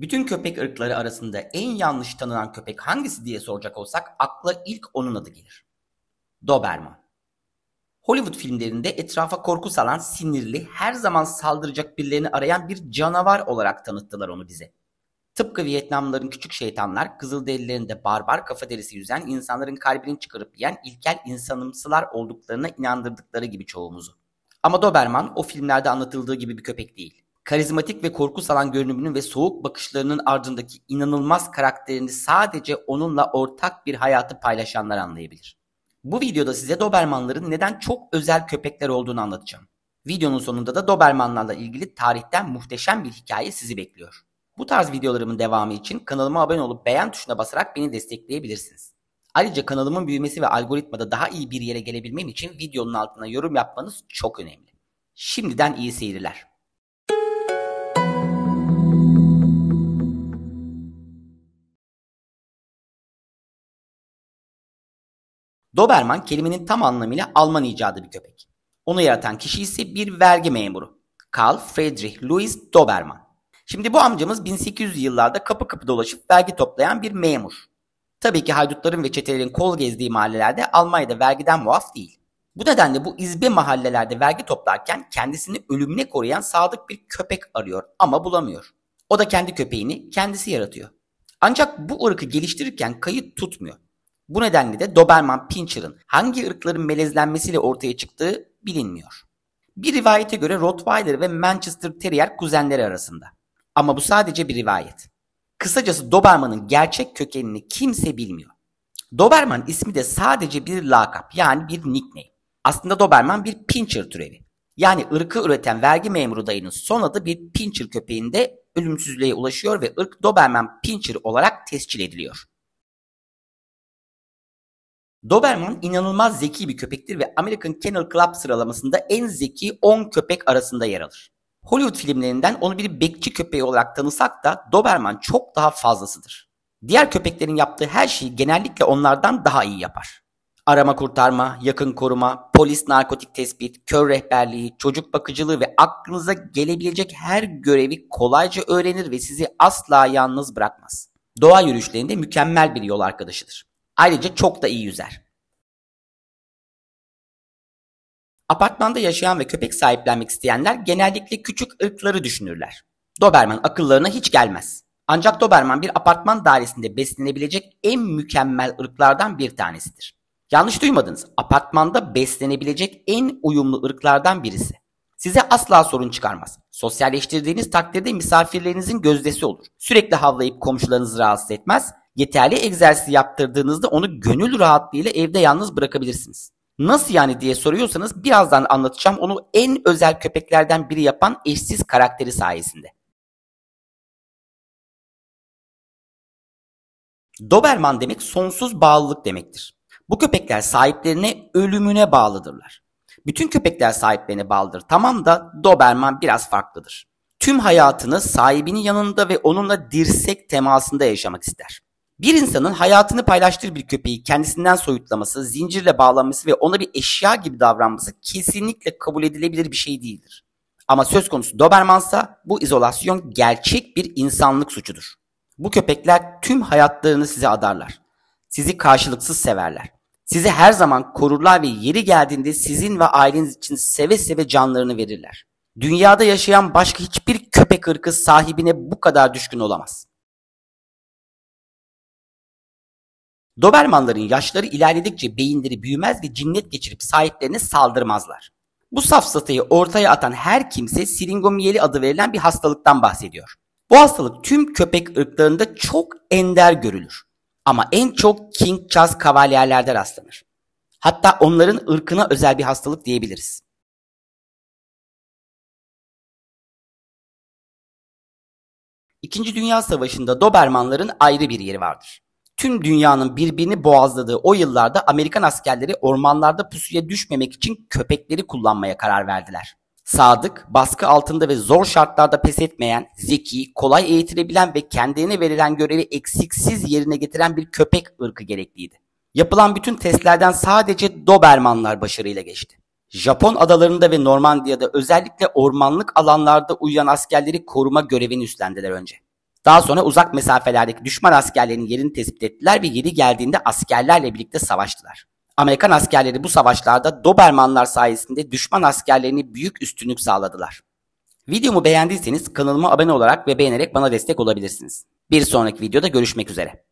Bütün köpek ırkları arasında en yanlış tanınan köpek hangisi diye soracak olsak akla ilk onun adı gelir. Doberman. Hollywood filmlerinde etrafa korku salan, sinirli, her zaman saldıracak birilerini arayan bir canavar olarak tanıttılar onu bize. Tıpkı Vietnamların küçük şeytanlar, Kızılderililerinde barbar kafa derisi yüzen insanların kalbini çıkarıp yiyen ilkel insanımsılar olduklarına inandırdıkları gibi çoğumuzu. Ama Doberman o filmlerde anlatıldığı gibi bir köpek değil karizmatik ve korku salan görünümünün ve soğuk bakışlarının ardındaki inanılmaz karakterini sadece onunla ortak bir hayatı paylaşanlar anlayabilir. Bu videoda size Dobermanların neden çok özel köpekler olduğunu anlatacağım. Videonun sonunda da Dobermanlarla ilgili tarihten muhteşem bir hikaye sizi bekliyor. Bu tarz videolarımın devamı için kanalıma abone olup beğen tuşuna basarak beni destekleyebilirsiniz. Ayrıca kanalımın büyümesi ve algoritmada daha iyi bir yere gelebilmem için videonun altına yorum yapmanız çok önemli. Şimdiden iyi seyirler. Doberman kelimenin tam anlamıyla Alman icadı bir köpek. Onu yaratan kişi ise bir vergi memuru. Karl Friedrich Louis Doberman. Şimdi bu amcamız 1800 yıllarda kapı kapı dolaşıp vergi toplayan bir memur. Tabii ki haydutların ve çetelerin kol gezdiği mahallelerde Almanya'da vergiden muaf değil. Bu nedenle bu izbe mahallelerde vergi toplarken kendisini ölümüne koruyan sadık bir köpek arıyor ama bulamıyor. O da kendi köpeğini kendisi yaratıyor. Ancak bu ırkı geliştirirken kayıt tutmuyor. Bu nedenle de Doberman Pinscher'ın hangi ırkların melezlenmesiyle ortaya çıktığı bilinmiyor. Bir rivayete göre Rottweiler ve Manchester Terrier kuzenleri arasında. Ama bu sadece bir rivayet. Kısacası Doberman'ın gerçek kökenini kimse bilmiyor. Doberman ismi de sadece bir lakap yani bir nickname. Aslında Doberman bir Pinscher türevi. Yani ırkı üreten vergi memuru dayının son adı bir Pinscher köpeğinde ölümsüzlüğe ulaşıyor ve ırk Doberman Pinscher olarak tescil ediliyor. Doberman inanılmaz zeki bir köpektir ve American Kennel Club sıralamasında en zeki 10 köpek arasında yer alır. Hollywood filmlerinden onu bir bekçi köpeği olarak tanısak da Doberman çok daha fazlasıdır. Diğer köpeklerin yaptığı her şeyi genellikle onlardan daha iyi yapar. Arama kurtarma, yakın koruma, polis narkotik tespit, kör rehberliği, çocuk bakıcılığı ve aklınıza gelebilecek her görevi kolayca öğrenir ve sizi asla yalnız bırakmaz. Doğa yürüyüşlerinde mükemmel bir yol arkadaşıdır. Ayrıca çok da iyi yüzer. Apartmanda yaşayan ve köpek sahiplenmek isteyenler genellikle küçük ırkları düşünürler. Doberman akıllarına hiç gelmez. Ancak Doberman bir apartman dairesinde beslenebilecek en mükemmel ırklardan bir tanesidir. Yanlış duymadınız. Apartmanda beslenebilecek en uyumlu ırklardan birisi. Size asla sorun çıkarmaz. Sosyalleştirdiğiniz takdirde misafirlerinizin gözdesi olur. Sürekli havlayıp komşularınızı rahatsız etmez yeterli egzersiz yaptırdığınızda onu gönül rahatlığıyla evde yalnız bırakabilirsiniz. Nasıl yani diye soruyorsanız birazdan anlatacağım onu en özel köpeklerden biri yapan eşsiz karakteri sayesinde. Doberman demek sonsuz bağlılık demektir. Bu köpekler sahiplerine ölümüne bağlıdırlar. Bütün köpekler sahiplerine bağlıdır. Tamam da Doberman biraz farklıdır. Tüm hayatını sahibinin yanında ve onunla dirsek temasında yaşamak ister. Bir insanın hayatını paylaştığı bir köpeği kendisinden soyutlaması, zincirle bağlanması ve ona bir eşya gibi davranması kesinlikle kabul edilebilir bir şey değildir. Ama söz konusu Dobermansa bu izolasyon gerçek bir insanlık suçudur. Bu köpekler tüm hayatlarını size adarlar. Sizi karşılıksız severler. Sizi her zaman korurlar ve yeri geldiğinde sizin ve aileniz için seve seve canlarını verirler. Dünyada yaşayan başka hiçbir köpek ırkı sahibine bu kadar düşkün olamaz. Dobermanların yaşları ilerledikçe beyinleri büyümez ve cinnet geçirip sahiplerine saldırmazlar. Bu safsatayı ortaya atan her kimse siringomiyeli adı verilen bir hastalıktan bahsediyor. Bu hastalık tüm köpek ırklarında çok ender görülür. Ama en çok King Charles kavalyerlerde rastlanır. Hatta onların ırkına özel bir hastalık diyebiliriz. İkinci Dünya Savaşı'nda Dobermanların ayrı bir yeri vardır tüm dünyanın birbirini boğazladığı o yıllarda Amerikan askerleri ormanlarda pusuya düşmemek için köpekleri kullanmaya karar verdiler. Sadık, baskı altında ve zor şartlarda pes etmeyen, zeki, kolay eğitilebilen ve kendine verilen görevi eksiksiz yerine getiren bir köpek ırkı gerekliydi. Yapılan bütün testlerden sadece Dobermanlar başarıyla geçti. Japon adalarında ve Normandiya'da özellikle ormanlık alanlarda uyuyan askerleri koruma görevini üstlendiler önce. Daha sonra uzak mesafelerdeki düşman askerlerinin yerini tespit ettiler ve yeri geldiğinde askerlerle birlikte savaştılar. Amerikan askerleri bu savaşlarda Dobermanlar sayesinde düşman askerlerini büyük üstünlük sağladılar. Videomu beğendiyseniz kanalıma abone olarak ve beğenerek bana destek olabilirsiniz. Bir sonraki videoda görüşmek üzere.